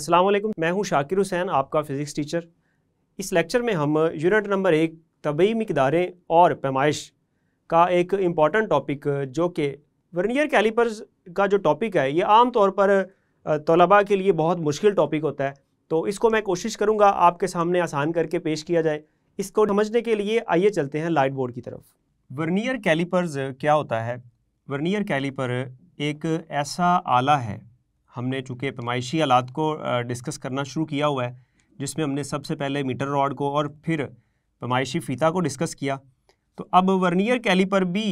अस्सलाम वालेकुम मैं हूं शाकिर हुसैन आपका फ़िज़िक्स टीचर इस लेक्चर में हम यूनिट नंबर एक तबई मकदारें और पैमाइश का एक इम्पॉर्टेंट टॉपिक जो कि वर्नियर कैलिपर्स का जो टॉपिक है ये आम तौर पर तलबा के लिए बहुत मुश्किल टॉपिक होता है तो इसको मैं कोशिश करूँगा आपके सामने आसान करके पेश किया जाए इसको समझने के लिए आइए चलते हैं लाइट बोर्ड की तरफ वर्नियर कैलिपर्स क्या होता है वर्नियर कैलिपर एक ऐसा आला है हमने चूँकि पैमाइशी आलात को डिस्कस करना शुरू किया हुआ है जिसमें हमने सबसे पहले मीटर रॉड को और फिर पैमाइशी फ़ीता को डिस्कस किया तो अब वर्नियर कैलीपर भी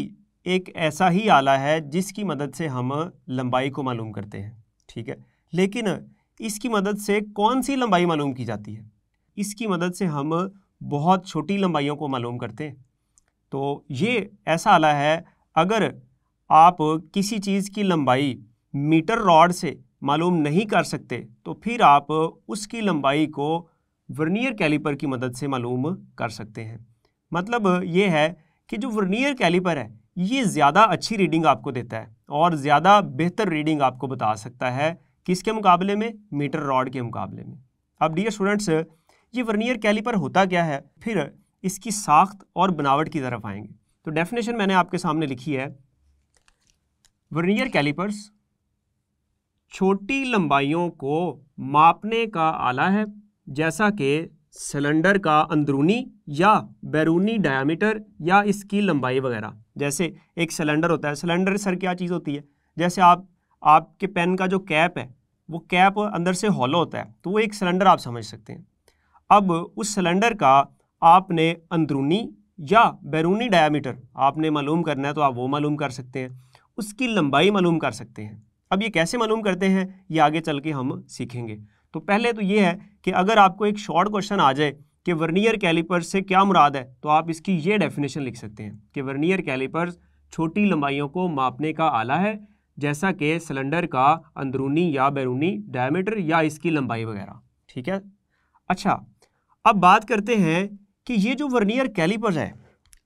एक ऐसा ही आला है जिसकी मदद से हम लंबाई को मालूम करते हैं ठीक है लेकिन इसकी मदद से कौन सी लंबाई मालूम की जाती है इसकी मदद से हम बहुत छोटी लंबाइयों को मालूम करते हैं तो ये ऐसा आला है अगर आप किसी चीज़ की लंबाई मीटर रॉड से मालूम नहीं कर सकते तो फिर आप उसकी लंबाई को वर्नियर कैलिपर की मदद से मालूम कर सकते हैं मतलब ये है कि जो वर्नियर कैलिपर है ये ज़्यादा अच्छी रीडिंग आपको देता है और ज़्यादा बेहतर रीडिंग आपको बता सकता है किसके मुकाबले में मीटर रॉड के मुकाबले में अब डियर स्टूडेंट्स ये वर्नियर कैलिपर होता क्या है फिर इसकी साख्त और बनावट की तरफ आएंगे तो डेफिनेशन मैंने आपके सामने लिखी है वर्नियर कैलिपर्स छोटी लंबाइयों को मापने का आला है जैसा कि सिलेंडर का अंदरूनी या बैरूनी डायमीटर या इसकी लंबाई वगैरह जैसे एक सिलेंडर होता है सिलेंडर सर क्या चीज़ होती है जैसे आप आपके पेन का जो कैप है वो कैप अंदर से हॉलो होता है तो वो एक सिलेंडर आप समझ सकते हैं अब उस सिलेंडर का आपने अंदरूनी या बैरूनी डायमीटर आपने मालूम करना है तो आप वो मालूम कर सकते हैं उसकी लंबाई मालूम कर सकते हैं अब ये कैसे मालूम करते हैं ये आगे चल के हम सीखेंगे तो पहले तो ये है कि अगर आपको एक शॉर्ट क्वेश्चन आ जाए कि वर्नियर कैलिपर से क्या मुराद है तो आप इसकी ये डेफिनेशन लिख सकते हैं कि वर्नियर कैलिपर छोटी लंबाइयों को मापने का आला है जैसा कि सिलेंडर का अंदरूनी या बैरूनी डायमीटर या इसकी लंबाई वगैरह ठीक है अच्छा अब बात करते हैं कि ये जो वर्नियर कैलिपर है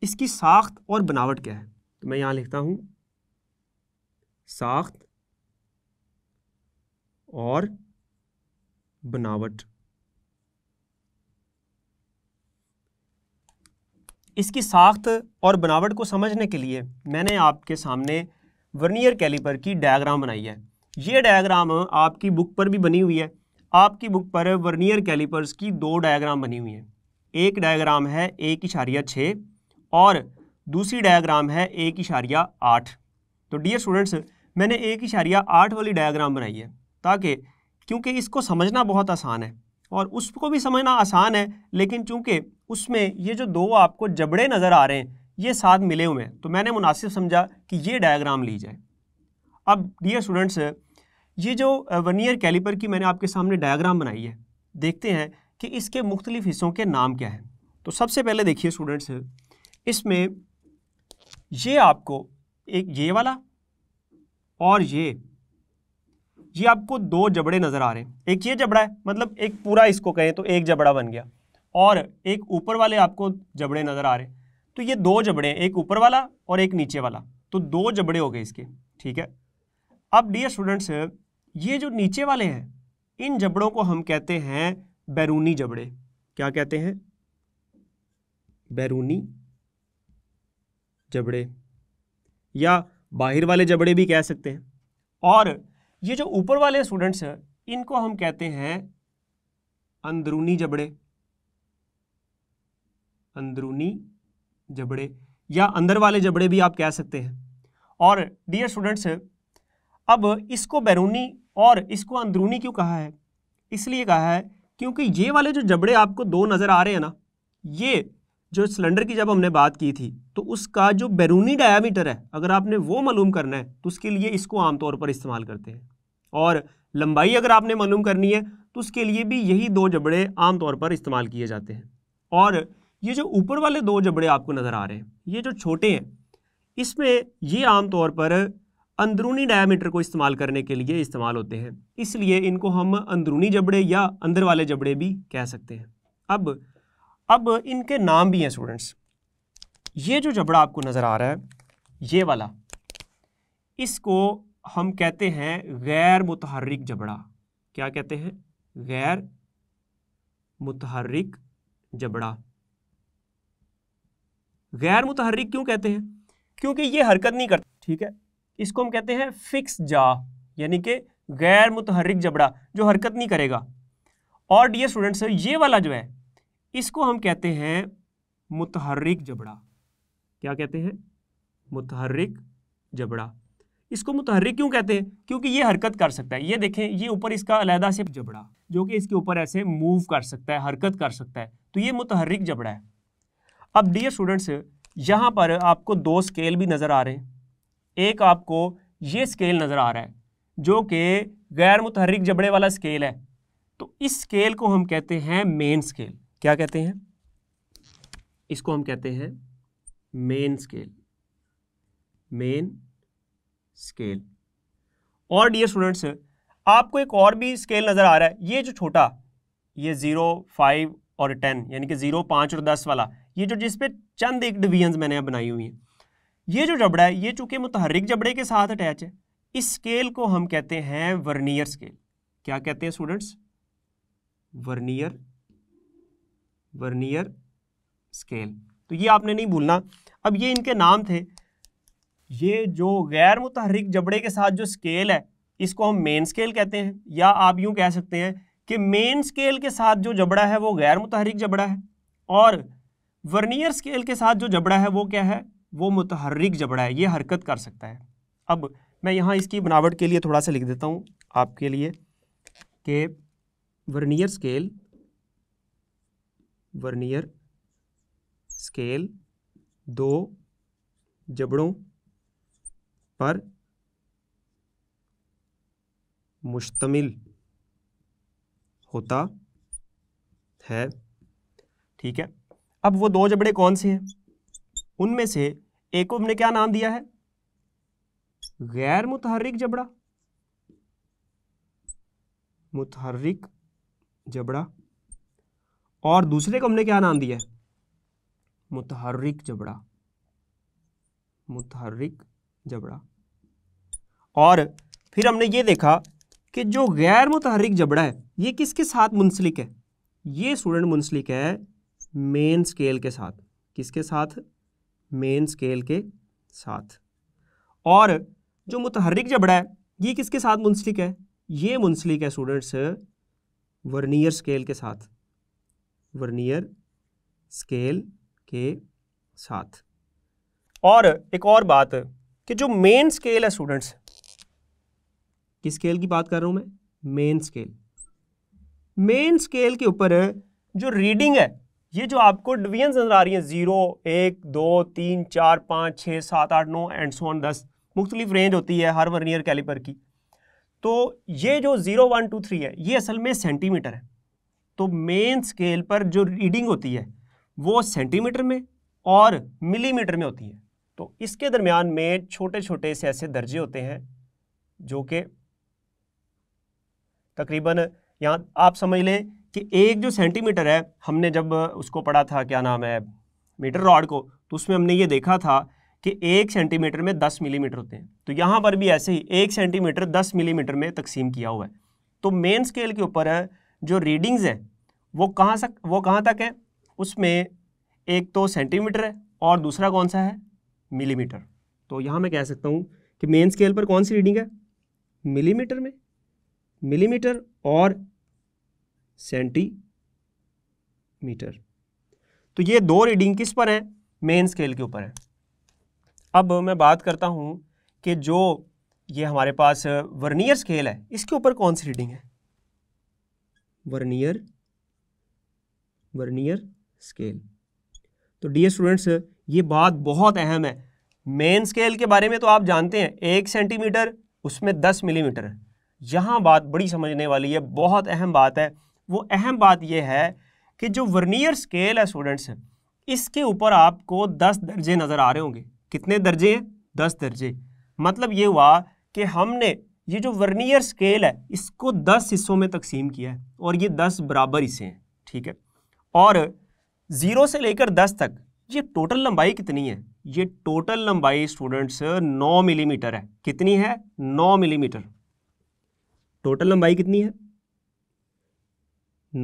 इसकी साख्त और बनावट क्या है तो मैं यहाँ लिखता हूँ साख्त और बनावट इसकी साख्त और बनावट को समझने के लिए मैंने आपके सामने वर्नियर कैलिपर की डायग्राम बनाई है ये डायग्राम आपकी बुक पर भी बनी हुई है आपकी बुक पर वर्नियर कैलिपर्स की दो डायग्राम बनी हुई हैं एक डायग्राम है एक इशारिया छः और दूसरी डायग्राम है एक इशारिया आठ तो डियर स्टूडेंट्स मैंने एक इशारिया आठ वाली डायग्राम बनाई है ताकि क्योंकि इसको समझना बहुत आसान है और उसको भी समझना आसान है लेकिन चूँकि उसमें ये जो दो आपको जबड़े नज़र आ रहे हैं ये साथ मिले हुए हैं तो मैंने मुनासिब समझा कि ये डायग्राम ली जाए अब डियर स्टूडेंट्स ये जो वनियर कैलिपर की मैंने आपके सामने डायग्राम बनाई है देखते हैं कि इसके मुख्तलिफ हिस्सों के नाम क्या हैं तो सबसे पहले देखिए स्टूडेंट्स इसमें ये आपको एक ये वाला और ये ये आपको दो जबड़े नज़र आ रहे हैं एक ये जबड़ा है मतलब एक पूरा इसको कहें तो एक जबड़ा बन गया और एक ऊपर वाले आपको जबड़े नज़र आ रहे हैं तो ये दो जबड़े हैं एक ऊपर वाला और एक नीचे वाला तो दो जबड़े हो गए इसके ठीक है अब डियर स्टूडेंट्स ये जो नीचे वाले हैं इन जबड़ों को हम कहते हैं बैरूनी जबड़े क्या कहते हैं बैरूनी जबड़े या बाहर वाले जबड़े भी कह सकते हैं और ये जो ऊपर वाले स्टूडेंट्स हैं इनको हम कहते हैं अंदरूनी जबड़े अंदरूनी जबड़े या अंदर वाले जबड़े भी आप कह सकते हैं और डियर स्टूडेंट्स अब इसको बैरूनी और इसको अंदरूनी क्यों कहा है इसलिए कहा है क्योंकि ये वाले जो जबड़े आपको दो नज़र आ रहे हैं ना ये जो सिलेंडर की जब हमने बात की थी तो उसका जो बैरूनी डायामीटर है अगर आपने वो मालूम करना है तो उसके लिए इसको आमतौर पर इस्तेमाल करते हैं और लंबाई अगर आपने मालूम करनी है तो उसके लिए भी यही दो जबड़े आमतौर पर इस्तेमाल किए जाते हैं और ये जो ऊपर वाले दो जबड़े आपको नज़र आ रहे हैं ये जो छोटे हैं इसमें ये आमतौर पर अंदरूनी डायामीटर को इस्तेमाल करने के लिए इस्तेमाल होते हैं इसलिए इनको हम अंदरूनी जबड़े या अंदर वाले जबड़े भी कह सकते हैं अब अब इनके नाम भी हैं स्टूडेंट्स ये जो जबड़ा आपको नज़र आ रहा है ये वाला इसको हम कहते हैं गैर मुतहरिक जबड़ा क्या कहते हैं गैर मुतहरिक जबड़ा गैर मुतहरिक क्यों कहते हैं क्योंकि ये हरकत नहीं करता ठीक है इसको हम कहते हैं फिक्स जा यानी कि गैर मुतहरिक जबड़ा जो हरकत नहीं करेगा और डियर स्टूडेंट्स ये वाला जो है इसको हम कहते हैं मुतहर्रिक जबड़ा क्या कहते हैं मुतहर्रिक जबड़ा इसको मुतहर्रिक क्यों कहते हैं क्योंकि ये हरकत कर सकता है ये देखें ये ऊपर इसका अलहदा से जबड़ा जो कि इसके ऊपर ऐसे मूव कर सकता है हरकत कर सकता है तो ये मुतहर्रिक जबड़ा है अब डियर स्टूडेंट्स यहाँ पर आपको दो स्केल भी नज़र आ रहे हैं एक आपको ये स्केल नज़र आ रहा है जो कि गैर मुतहरिक जबड़े वाला स्केल है तो इस स्केल को हम कहते हैं मेन स्केल क्या कहते हैं इसको हम कहते हैं मेन स्केल मेन स्केल और डियर स्टूडेंट्स आपको एक और भी स्केल नज़र आ रहा है ये जो छोटा ये ज़ीरो फाइव और टेन यानी कि ज़ीरो पांच और दस वाला ये जो जिसपे चंद एक डिवीजन मैंने बनाई हुई है ये जो जबड़ा है ये चूंकि मुतहरिक जबड़े के साथ अटैच है इस स्केल को हम कहते हैं वर्नियर स्केल क्या कहते हैं स्टूडेंट्स वर्नियर वर्नियर स्केल तो ये आपने नहीं भूलना अब ये इनके नाम थे ये जो गैर मुतहरिक जबड़े के साथ जो स्केल है इसको हम मेन स्केल कहते हैं या आप यूँ कह सकते हैं कि मेन स्केल के साथ जो जबड़ा है वो गैर मुतहरिक जबड़ा है और वर्नियर स्केल के साथ जो जबड़ा है वो क्या है वो मुतहरिक जबड़ा है ये हरकत कर सकता है अब मैं यहाँ इसकी बनावट के लिए थोड़ा सा लिख देता हूँ आपके लिए कि वर्नियर स्केल वर्नियर स्केल दो जबड़ों पर मुश्तमिल होता है ठीक है अब वो दो जबड़े कौन से हैं उनमें से एक को हमने क्या नाम दिया है गैर मुतहरिक जबड़ा मुतहरिक जबड़ा और दूसरे को हमने क्या नाम दिया है मुतहरिक जबड़ा मुतहरिक जबड़ा और फिर हमने ये देखा कि जो गैर मुतहरिक जबड़ा है ये किसके साथ मुंसलिक है ये स्टूडेंट मुंसलिक है मेन स्केल के साथ किसके साथ मेन स्केल के साथ और जो मुतहरिक जबड़ा है ये किसके साथ मुंसलिक है ये मुंसलिक है स्टूडेंट्स वर्नियर स्केल के साथ वर्नियर स्केल के साथ और एक और बात कि जो मेन स्केल है स्टूडेंट्स किस स्केल की बात कर रहा हूं मैं मेन स्केल मेन स्केल के ऊपर जो रीडिंग है ये जो आपको डिवीजन नजर आ रही है जीरो एक दो तीन चार पाँच छः सात आठ नौ एंड सोन दस मुख्तलिफ रेंज होती है हर वर्नियर कैलिपर की तो ये जो ज़ीरो वन टू थ्री है ये असल में सेंटीमीटर है तो मेन स्केल पर जो रीडिंग होती है वो सेंटीमीटर में और मिलीमीटर में होती है तो इसके दरमियान में छोटे छोटे से ऐसे दर्जे होते हैं जो कि तकरीबन यहाँ आप समझ लें कि एक जो सेंटीमीटर है हमने जब उसको पढ़ा था क्या नाम है मीटर रॉड को तो उसमें हमने ये देखा था कि एक सेंटीमीटर में दस मिलीमीटर होते हैं तो यहाँ पर भी ऐसे ही एक सेंटीमीटर दस मिलीमीटर में तकसीम किया हुआ है तो मेन स्केल के ऊपर जो रीडिंग्स हैं वो कहाँ सक वो कहाँ तक हैं उसमें एक तो सेंटीमीटर है और दूसरा कौन सा है मिलीमीटर तो यहाँ मैं कह सकता हूँ कि मेन स्केल पर कौन सी रीडिंग है मिलीमीटर में मिलीमीटर और सेंटीमीटर तो ये दो रीडिंग किस पर हैं मेन स्केल के ऊपर हैं अब मैं बात करता हूँ कि जो ये हमारे पास वर्नियर स्केल है इसके ऊपर कौन सी रीडिंग है वर्नियर वर्नियर स्केल तो डियर स्टूडेंट्स ये बात बहुत अहम है मेन स्केल के बारे में तो आप जानते हैं एक सेंटीमीटर उसमें दस मिलीमीटर यहाँ बात बड़ी समझने वाली है बहुत अहम बात है वो अहम बात यह है कि जो वर्नियर स्केल है स्टूडेंट्स इसके ऊपर आपको दस दर्जे नज़र आ रहे होंगे कितने दर्जे हैं दस दर्जे मतलब ये हुआ कि हमने ये जो वर्नियर स्केल है इसको दस हिस्सों में तकसीम किया है और ये दस बराबर हिस्से हैं ठीक है और ज़ीरो से लेकर दस तक ये टोटल लंबाई कितनी है ये टोटल लंबाई स्टूडेंट्स नौ मिलीमीटर है कितनी है नौ मिलीमीटर टोटल लंबाई कितनी है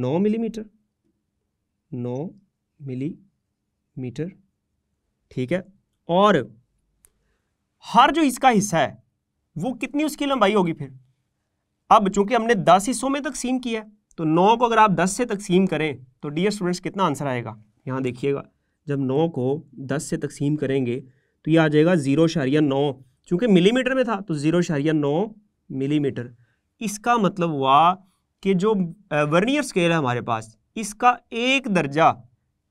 नौ मिलीमीटर नौ मिलीमीटर ठीक है और हर जो इसका हिस्सा है वो कितनी उसकी लंबाई होगी फिर अब चूंकि हमने दस हिस्सों में तकसीम किया तो नौ को अगर आप दस से तकसीम करें तो डियर स्टूडेंट्स कितना आंसर आएगा यहाँ देखिएगा जब नौ को दस से तकसीम करेंगे तो ये आ जाएगा ज़ीरो शारिया नौ चूँकि मिलीमीटर में था तो ज़ीरो शारिया नौ मिलीमीटर इसका मतलब हुआ कि जो वर्नियर स्केल है हमारे पास इसका एक दर्जा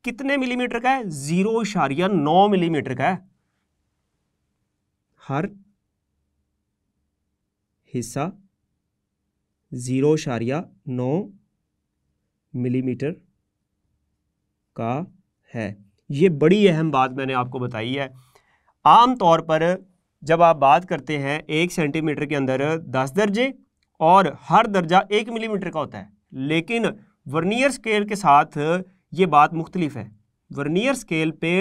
कितने मिलीमीटर का है ज़ीरो इशारिया नौ मिलीमीटर का है हर हिस्सा ज़ीरो शारिया नौ मिलीमीटर का है ये बड़ी अहम बात मैंने आपको बताई है आम तौर पर जब आप बात करते हैं एक सेंटीमीटर के अंदर दस दर्जे और हर दर्जा एक मिलीमीटर का होता है लेकिन वर्नियर स्केल के साथ ये बात मुख्तलिफ है वर्नियर स्केल पे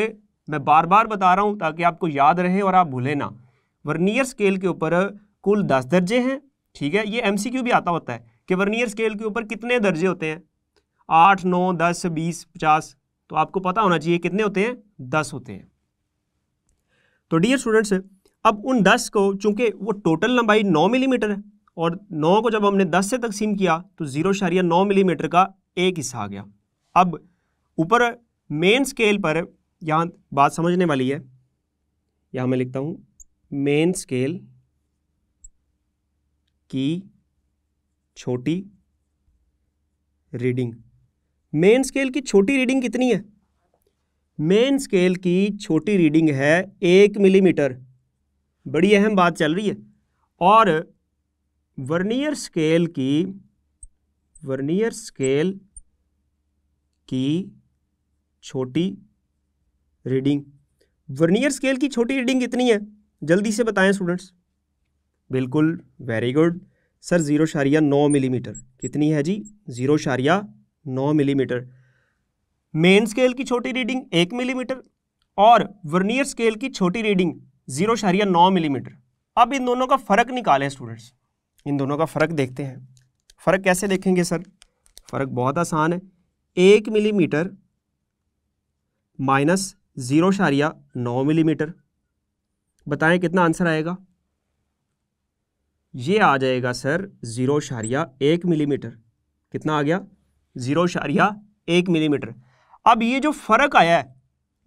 मैं बार बार बता रहा हूँ ताकि आपको याद रहे और आप भूलें ना वर्नियर स्केल के ऊपर कुल दस दर्जे हैं ठीक है ये एमसीक्यू भी आता होता है कि वर्नियर स्केल के ऊपर कितने दर्जे होते हैं आठ नौ दस बीस पचास तो आपको पता होना चाहिए कितने होते हैं दस होते हैं तो डियर स्टूडेंट्स अब उन दस को चूंकि वो टोटल लंबाई नौ मिलीमीटर है और नौ को जब हमने दस से तकसीम किया तो ज़ीरो शारिया नौ मिलीमीटर का एक हिस्सा आ गया अब ऊपर मेन स्केल पर यहाँ बात समझने वाली है यहाँ मैं लिखता हूँ मेन स्केल की छोटी रीडिंग मेन स्केल की छोटी रीडिंग कितनी है मेन स्केल की छोटी रीडिंग है एक मिलीमीटर बड़ी अहम बात चल रही है और वर्नियर स्केल की वर्नियर स्केल की छोटी रीडिंग वर्नियर स्केल की छोटी रीडिंग कितनी है जल्दी से बताएं स्टूडेंट्स बिल्कुल वेरी गुड सर ज़ीरो शारिया नौ मिलीमीटर कितनी है जी ज़ीरो शारिया नौ मिलीमीटर मेन स्केल की छोटी रीडिंग एक मिलीमीटर और वर्नियर स्केल की छोटी रीडिंग ज़ीरो शारिया नौ मिलीमीटर अब इन दोनों का फ़र्क निकालें स्टूडेंट्स इन दोनों का फ़र्क देखते हैं फ़र्क कैसे देखेंगे सर फ़र्क बहुत आसान है एक मिलीमीटर माइनस ज़ीरो शारिया नौ मिलीमीटर बताएं कितना आंसर आएगा ये आ जाएगा सर ज़ीरो शारिया एक मिलीमीटर कितना आ गया ज़ीरो शारिया एक मिलीमीटर अब ये जो फ़र्क आया है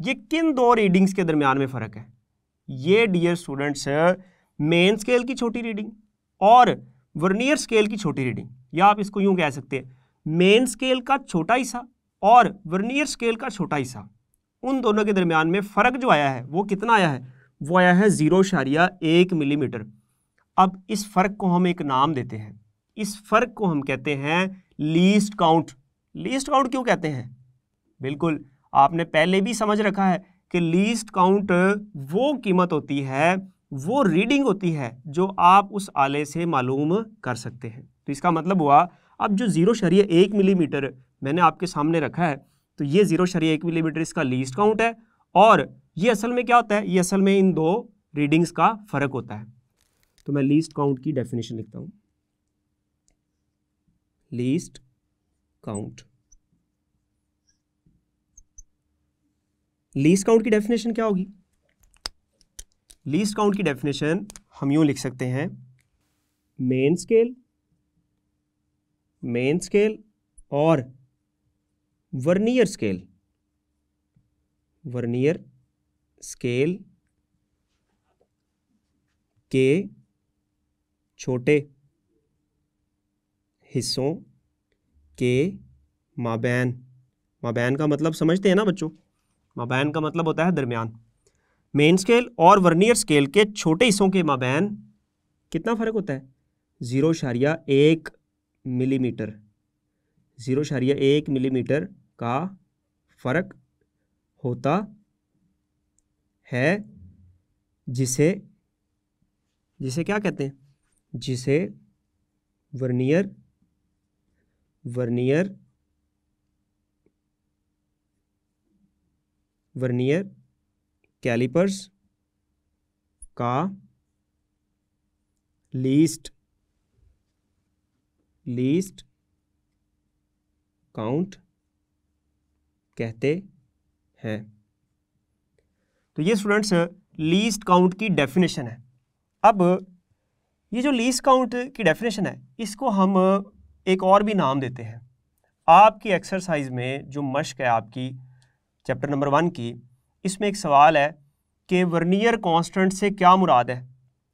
ये किन दो रीडिंग्स के दरमियान में फ़र्क है ये डियर स्टूडेंट्स मेन स्केल की छोटी रीडिंग और वर्नियर स्केल की छोटी रीडिंग या आप इसको यूँ कह सकते हैं मेन स्केल का छोटा हिस्सा और वर्नियर स्केल का छोटा हिस्सा उन दोनों के दरमियान में फ़र्क जो आया है वो कितना आया है वो आया है ज़ीरो शारिया एक मिलीमीटर अब इस फ़र्क को हम एक नाम देते हैं इस फ़र्क को हम कहते हैं लीस्ट काउंट लीस्ट काउंट क्यों कहते हैं बिल्कुल आपने पहले भी समझ रखा है कि लीस्ट काउंट वो कीमत होती है वो रीडिंग होती है जो आप उस आले से मालूम कर सकते हैं तो इसका मतलब हुआ अब जो ज़ीरो शरीय एक मिलीमीटर मैंने आपके सामने रखा है तो ये ज़ीरो शरीय एक मिलीमीटर इसका लीस्ट काउंट है और ये असल में क्या होता है ये असल में इन दो रीडिंग्स का फ़र्क होता है तो मैं लीस्ट काउंट की डेफिनेशन लिखता हूँ लीस्ट काउंट लीस्ट काउंट की डेफिनेशन क्या होगी लीस्ट काउंट की डेफिनेशन हम यूं लिख सकते हैं मेन स्केल मेन स्केल और वर्नियर स्केल वर्नियर स्केल के छोटे हिस्सों के माबैन माबैन का मतलब समझते हैं ना बच्चों माबैन का मतलब होता है दरमियान मेन स्केल और वर्नियर स्केल के छोटे हिस्सों के माबैन कितना फ़र्क होता है ज़ीरो शारिया एक मिलीमीटर ज़ीरो शारिया एक मिलीमीटर का फ़र्क होता है जिसे जिसे क्या कहते हैं जिसे वर्नियर वर्नियर वर्नियर कैलिपर्स का लीस्ट लीस्ट काउंट कहते हैं तो ये स्टूडेंट्स लीस्ट काउंट की डेफिनेशन है अब ये जो लीज काउंट की डेफिनेशन है इसको हम uh, एक और भी नाम देते हैं आपकी एक्सरसाइज में जो मश्क है आपकी चैप्टर नंबर वन की इसमें एक सवाल है कि वर्नियर कांस्टेंट से क्या मुराद है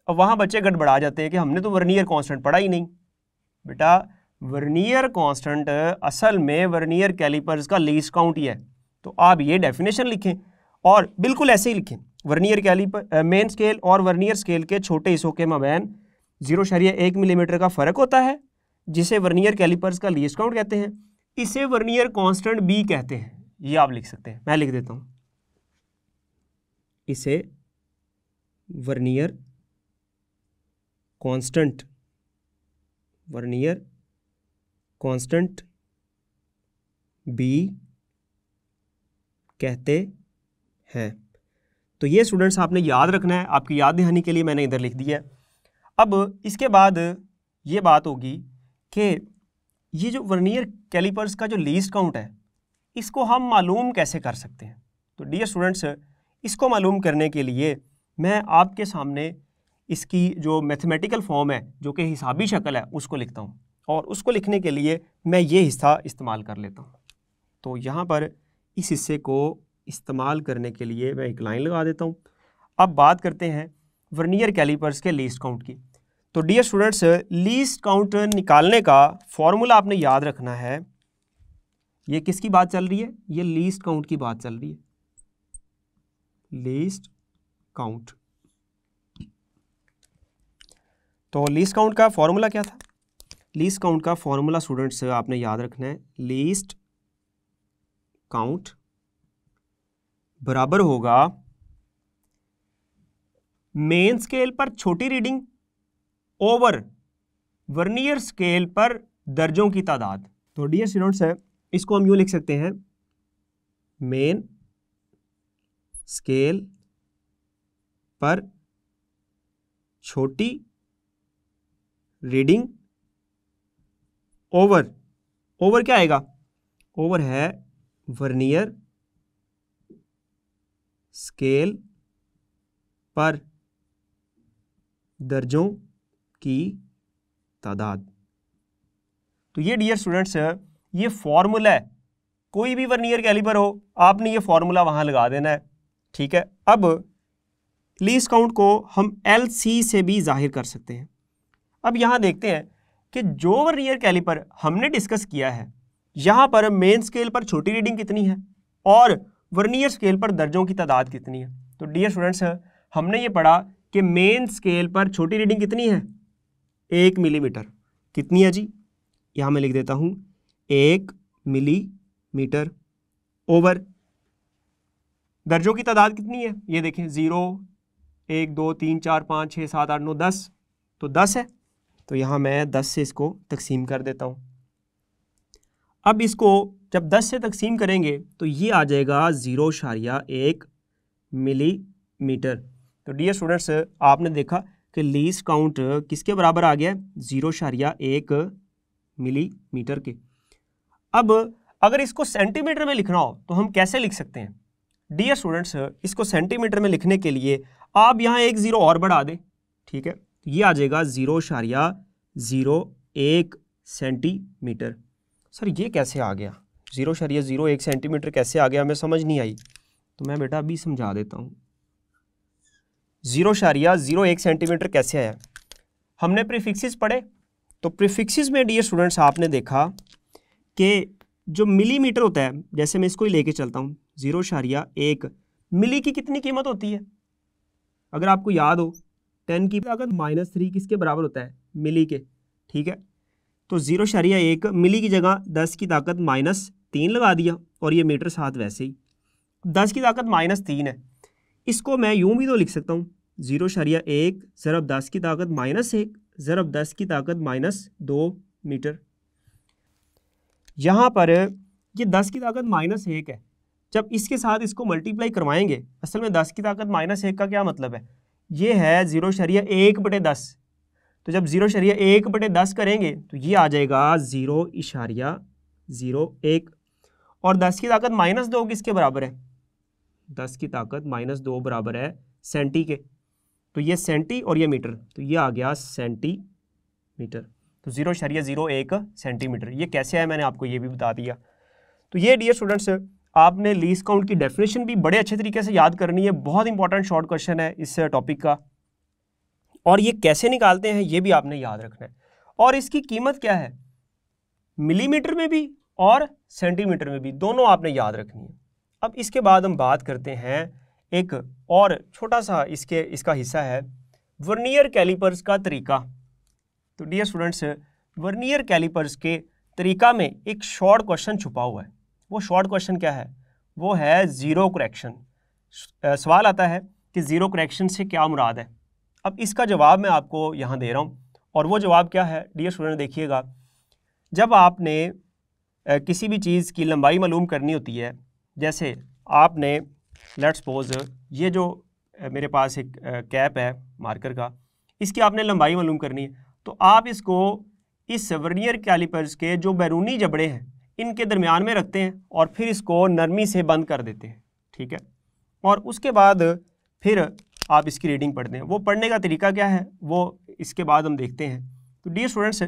अब वहाँ बच्चे गड़बड़ा जाते हैं कि हमने तो वर्नियर कांस्टेंट पढ़ा ही नहीं बेटा वर्नियर कांस्टेंट असल में वर्नियर कैलिपर्स का लीस काउंट ही है तो आप ये डेफिनेशन लिखें और बिल्कुल ऐसे ही लिखें वर्नियर कैलिपर मेन स्केल और वर्नियर स्केल के छोटे हिस्सों के मबैन जीरो शरिया एक मिलीमीटर का फ़र्क होता है जिसे वर्नियर कैलिपर्स का लीस्ट काउंट कहते हैं इसे वर्नियर कांस्टेंट बी कहते हैं ये आप लिख सकते हैं मैं लिख देता हूं इसे वर्नियर कांस्टेंट वर्नियर कांस्टेंट बी कहते हैं तो ये स्टूडेंट्स आपने याद रखना है आपकी याद दहानी के लिए मैंने इधर लिख दिया है अब इसके बाद ये बात होगी कि ये जो वर्नियर कैलिपर्स का जो लीस्ट काउंट है इसको हम मालूम कैसे कर सकते हैं तो डियर स्टूडेंट्स इसको मालूम करने के लिए मैं आपके सामने इसकी जो मैथमेटिकल फॉर्म है जो कि हिसाबी शक्ल है उसको लिखता हूँ और उसको लिखने के लिए मैं ये हिस्सा इस्तेमाल कर लेता हूँ तो यहाँ पर इस हिस्से को इस्तेमाल करने के लिए मैं एक लाइन लगा देता हूँ अब बात करते हैं वर्नियर कैलिपर्स के लीस्ट काउंट की तो डियर स्टूडेंट्स लीस्ट काउंट निकालने का फॉर्मूला आपने याद रखना है ये किसकी बात चल रही है ये लीस्ट काउंट की बात चल रही है लीस्ट काउंट तो लीस्ट काउंट का फॉर्मूला क्या था लीस्ट काउंट का फॉर्मूला स्टूडेंट्स आपने याद रखना है लीस्ट काउंट बराबर होगा मेन स्केल पर छोटी रीडिंग ओवर वर्नियर स्केल पर दर्जों की तादाद तो डियर स्टूडेंट्स है इसको हम यूँ लिख सकते हैं मेन स्केल पर छोटी रीडिंग ओवर ओवर क्या आएगा ओवर है वर्नियर स्केल पर दर्जों की तादाद तो ये डियर स्टूडेंट्स ये फॉर्मूला है कोई भी वर्नियर कैलिपर हो आपने ये फॉर्मूला वहाँ लगा देना है ठीक है अब लीस काउंट को हम एल सी से भी जाहिर कर सकते हैं अब यहां देखते हैं कि जो वर्नियर कैलिपर हमने डिस्कस किया है यहां पर मेन स्केल पर छोटी रीडिंग कितनी है और वर्नियर स्केल पर दर्जों की तादाद कितनी है तो डियर स्टूडेंट्स हमने ये पढ़ा कि मेन स्केल पर छोटी रीडिंग कितनी है एक मिलीमीटर कितनी है जी यहां मैं लिख देता हूं एक मिलीमीटर ओवर दर्जों की तादाद कितनी है ये देखें ज़ीरो एक दो तीन चार पाँच छः सात आठ नौ दस तो दस है तो यहाँ मैं दस से इसको तकसीम कर देता हूँ अब इसको जब दस से तकसीम करेंगे तो ये आ जाएगा ज़ीरो शारिया एक मिलीमीटर तो डियर स्टूडेंट्स आपने देखा कि लीस काउंट किसके बराबर आ गया जीरो शारिया एक मिलीमीटर के अब अगर इसको सेंटीमीटर में लिखना हो तो हम कैसे लिख सकते हैं डियर स्टूडेंट्स इसको सेंटीमीटर में लिखने के लिए आप यहाँ एक ज़ीरो और बढ़ा दें ठीक है ये आ जाएगा ज़ीरो शारिया ज़ीरो एक सेंटीमीटर सर ये कैसे आ गया ज़ीरो शारिया ज़ीरो एक सेंटीमीटर कैसे आ गया हमें समझ नहीं आई तो मैं बेटा अभी समझा देता हूँ ज़ीरो शारिया ज़ीरो एक सेंटीमीटर कैसे आया हमने प्रीफिक्सेस पढ़े तो प्रीफिक्सेस में डियर स्टूडेंट्स आपने देखा कि जो मिलीमीटर होता है जैसे मैं इसको ही लेके चलता हूँ ज़ीरो शारिया एक मिली की कितनी कीमत होती है अगर आपको याद हो टेन की अगर माइनस थ्री किसके बराबर होता है मिली के ठीक है तो ज़ीरो शारिया एक मिली की जगह दस की ताकत माइनस तीन लगा दिया और ये मीटर साथ वैसे ही दस की ताकत माइनस तीन है इसको मैं यूँ भी तो लिख सकता हूँ ज़ीरो शरिया एक ज़रब दस की ताकत माइनस एक ज़रब दस की ताकत माइनस दो मीटर यहाँ पर ये दस की ताकत माइनस एक है जब इसके साथ इसको मल्टीप्लाई करवाएंगे असल में दस की ताकत माइनस एक का क्या मतलब है ये है ज़ीरो शरिया एक बटे दस तो जब ज़ीरो शरिया एक बटे दस करेंगे तो ये आ जाएगा ज़ीरो इशारिया ज़ीरो एक और दस की ताकत माइनस दो किसके बराबर है दस की ताकत माइनस दो बराबर है सेंटी के तो ये सेंटी और ये मीटर तो ये आ गया सेंटीमीटर तो ज़ीरो शरिया ज़ीरो एक सेंटीमीटर ये कैसे आया मैंने आपको ये भी बता दिया तो ये डियर स्टूडेंट्स आपने लीज काउंट की डेफिनेशन भी बड़े अच्छे तरीके से याद करनी है बहुत इंपॉर्टेंट शॉर्ट क्वेश्चन है इस टॉपिक का और ये कैसे निकालते हैं ये भी आपने याद रखना है और इसकी कीमत क्या है मिलीमीटर में भी और सेंटीमीटर में भी दोनों आपने याद रखनी है अब इसके बाद हम बात करते हैं एक और छोटा सा इसके इसका हिस्सा है वर्नियर कैलिपर्स का तरीका तो डियर स्टूडेंट्स वर्नियर कैलिपर्स के तरीका में एक शॉर्ट क्वेश्चन छुपा हुआ है वो शॉर्ट क्वेश्चन क्या है वो है ज़ीरो करेक्शन सवाल आता है कि ज़ीरो करेक्शन से क्या मुराद है अब इसका जवाब मैं आपको यहाँ दे रहा हूँ और वो जवाब क्या है डियर स्टूडेंट देखिएगा जब आपने किसी भी चीज़ की लंबाई मालूम करनी होती है जैसे आपने लेट्स सपोज ये जो मेरे पास एक कैप है मार्कर का इसकी आपने लंबाई मालूम करनी है तो आप इसको इस वर्नियर कैलिपर्स के जो बैरूनी जबड़े हैं इनके दरमियान में रखते हैं और फिर इसको नरमी से बंद कर देते हैं ठीक है और उसके बाद फिर आप इसकी रीडिंग पढ़ते हैं वो पढ़ने का तरीका क्या है वो इसके बाद हम देखते हैं तो डी स्टूडेंट्स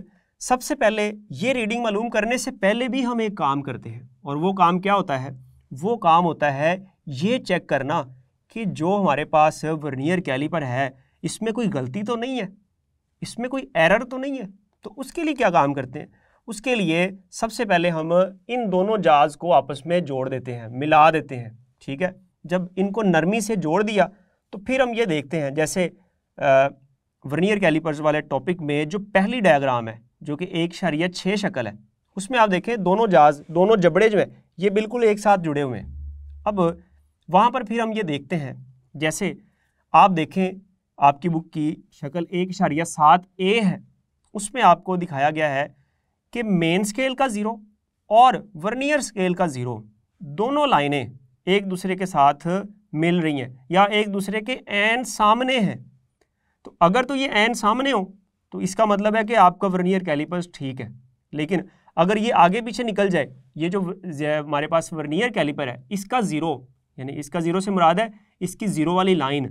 सबसे पहले ये रीडिंग मालूम करने से पहले भी हम एक काम करते हैं और वो काम क्या होता है वो काम होता है ये चेक करना कि जो हमारे पास वर्नियर कैलीपर है इसमें कोई गलती तो नहीं है इसमें कोई एरर तो नहीं है तो उसके लिए क्या काम करते हैं उसके लिए सबसे पहले हम इन दोनों जाज को आपस में जोड़ देते हैं मिला देते हैं ठीक है जब इनको नरमी से जोड़ दिया तो फिर हम ये देखते हैं जैसे वर्नियर कैलिपर्स वाले टॉपिक में जो पहली डायग्राम है जो कि एक शरीय छः शक्ल है उसमें आप देखें दोनों जाज दोनों जबड़े जो है ये बिल्कुल एक साथ जुड़े हुए हैं अब वहाँ पर फिर हम ये देखते हैं जैसे आप देखें आपकी बुक की शक्ल एक इशारिया सात ए है उसमें आपको दिखाया गया है कि मेन स्केल का ज़ीरो और वर्नियर स्केल का ज़ीरो दोनों लाइनें एक दूसरे के साथ मिल रही हैं या एक दूसरे के एन सामने हैं तो अगर तो ये एन सामने हो तो इसका मतलब है कि आपका वर्नियर कैलिपर्स ठीक है लेकिन अगर ये आगे पीछे निकल जाए ये जो हमारे पास वर्नियर कैलिपर है इसका ज़ीरो यानी इसका ज़ीरो से मुराद है इसकी ज़ीरो वाली लाइन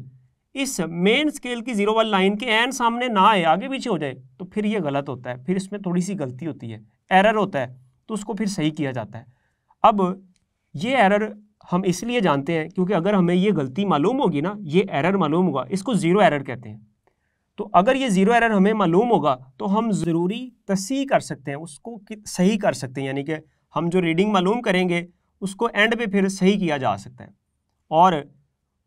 इस मेन स्केल की ज़ीरो वाली लाइन के एन सामने ना आए आगे पीछे हो जाए तो फिर ये गलत होता है फिर इसमें थोड़ी सी गलती होती है एरर होता है तो उसको फिर सही किया जाता है अब ये एरर हम इसलिए जानते हैं क्योंकि अगर हमें ये गलती मालूम होगी ना ये एरर मालूम होगा इसको ज़ीरो एरर कहते हैं तो अगर ये ज़ीरो एरर हमें मालूम होगा तो हम ज़रूरी तस्ह कर सकते हैं उसको सही कर सकते हैं यानी कि हम जो रीडिंग मालूम करेंगे उसको एंड पे फिर सही किया जा सकता है और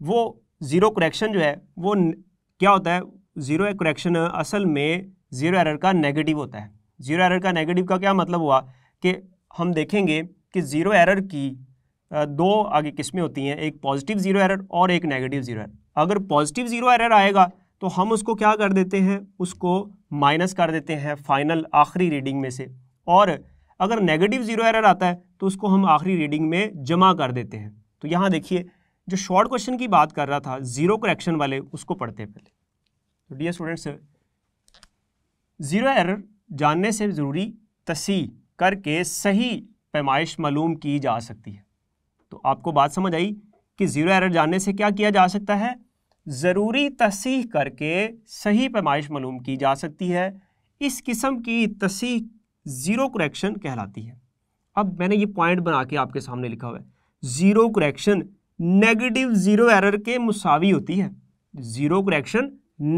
वो ज़ीरो करेक्शन जो है वो क्या होता है ज़ीरो करेक्शन असल में ज़ीरो एरर का नेगेटिव होता है ज़ीरो एरर का नेगेटिव का क्या मतलब हुआ कि हम देखेंगे कि ज़ीरो एरर की दो आगे किस्में होती हैं एक पॉजिटिव ज़ीरो एरर और एक नेगेटिव ज़ीरो एरर अगर पॉजिटिव ज़ीरो एरर आएगा तो हम उसको क्या कर देते हैं उसको माइनस कर देते हैं फाइनल आखिरी रीडिंग में से और अगर नेगेटिव जीरो एरर आता है तो उसको हम आखिरी रीडिंग में जमा कर देते हैं तो यहाँ देखिए जो शॉर्ट क्वेश्चन की बात कर रहा था जीरो करेक्शन वाले उसको पढ़ते हैं पहले तो डियर स्टूडेंट्स ज़ीरो एरर जानने से ज़रूरी तसी करके सही पैमाइश मालूम की जा सकती है तो आपको बात समझ आई कि ज़ीरो एरर जानने से क्या किया जा सकता है ज़रूरी तसीह करके सही पैमाइश मालूम की जा सकती है इस किस्म की तसीह ज़ीरो करेक्शन कहलाती है अब मैंने ये पॉइंट बना के आपके सामने लिखा हुआ है zero correction negative zero error के मुसावी होती है zero correction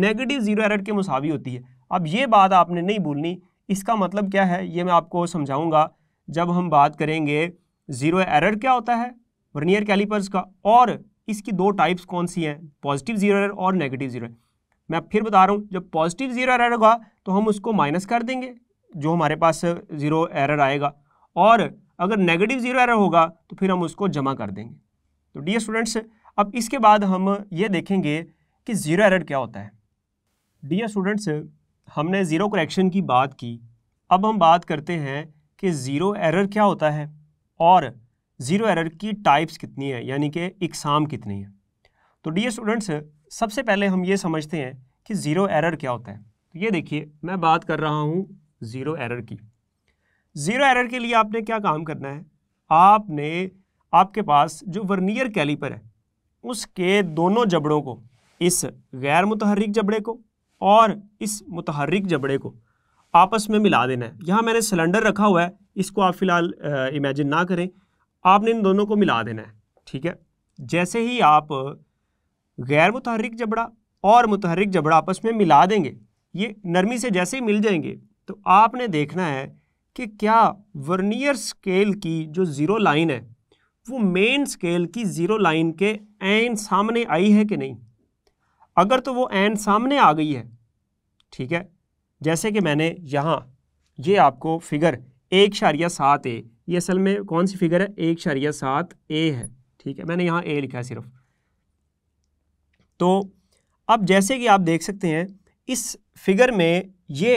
negative zero error के मुसावी होती है अब ये बात आपने नहीं भूलनी इसका मतलब क्या है ये मैं आपको समझाऊंगा जब हम बात करेंगे ज़ीरो एरर क्या होता है वर्नियर कैलिपर्स का और इसकी दो टाइप्स कौन सी हैं पॉजिटिव ज़ीरो एरर और नेगेटिव ज़ीरो मैं फिर बता रहा हूँ जब पॉजिटिव ज़ीरो एरर होगा तो हम उसको माइनस कर देंगे जो हमारे पास ज़ीरो एरर आएगा और अगर नेगेटिव ज़ीरो एरर होगा तो फिर हम उसको जमा कर देंगे तो डी स्टूडेंट्स अब इसके बाद हम ये देखेंगे कि ज़ीरो एरर क्या होता है डी स्टूडेंट्स हमने ज़ीरो करेक्शन की बात की अब हम बात करते हैं कि ज़ीरो एरर क्या होता है और ज़ीरो एरर की टाइप्स कितनी है यानी कि इकसाम कितनी है तो डी स्टूडेंट्स सबसे पहले हम ये समझते हैं कि ज़ीरो एरर क्या होता है तो ये देखिए मैं बात कर रहा हूँ ज़ीरो एरर की ज़ीरो एरर के लिए आपने क्या काम करना है आपने आपके पास जो वर्नियर कैलीपर है उसके दोनों जबड़ों को इस गैर मुतहरिक जबड़े को और इस मुतहरिक जबड़े को आपस में मिला देना है यहाँ मैंने सिलेंडर रखा हुआ है इसको आप फ़िलहाल इमेजिन ना करें आपने इन दोनों को मिला देना है ठीक है जैसे ही आप गैर मुतहरक जबड़ा और मुतहरिक जबड़ा आपस में मिला देंगे ये नरमी से जैसे ही मिल जाएंगे तो आपने देखना है कि क्या वर्नियर स्केल की जो ज़ीरो लाइन है वो मेन स्केल की ज़ीरो लाइन के एन सामने आई है कि नहीं अगर तो वो एन सामने आ गई है ठीक है जैसे कि मैंने यहाँ ये आपको फिगर एक शारिया सात ए ये असल में कौन सी फिगर है एक शारिया सात ए है ठीक है मैंने यहाँ ए लिखा है सिर्फ तो अब जैसे कि आप देख सकते हैं इस फिगर में ये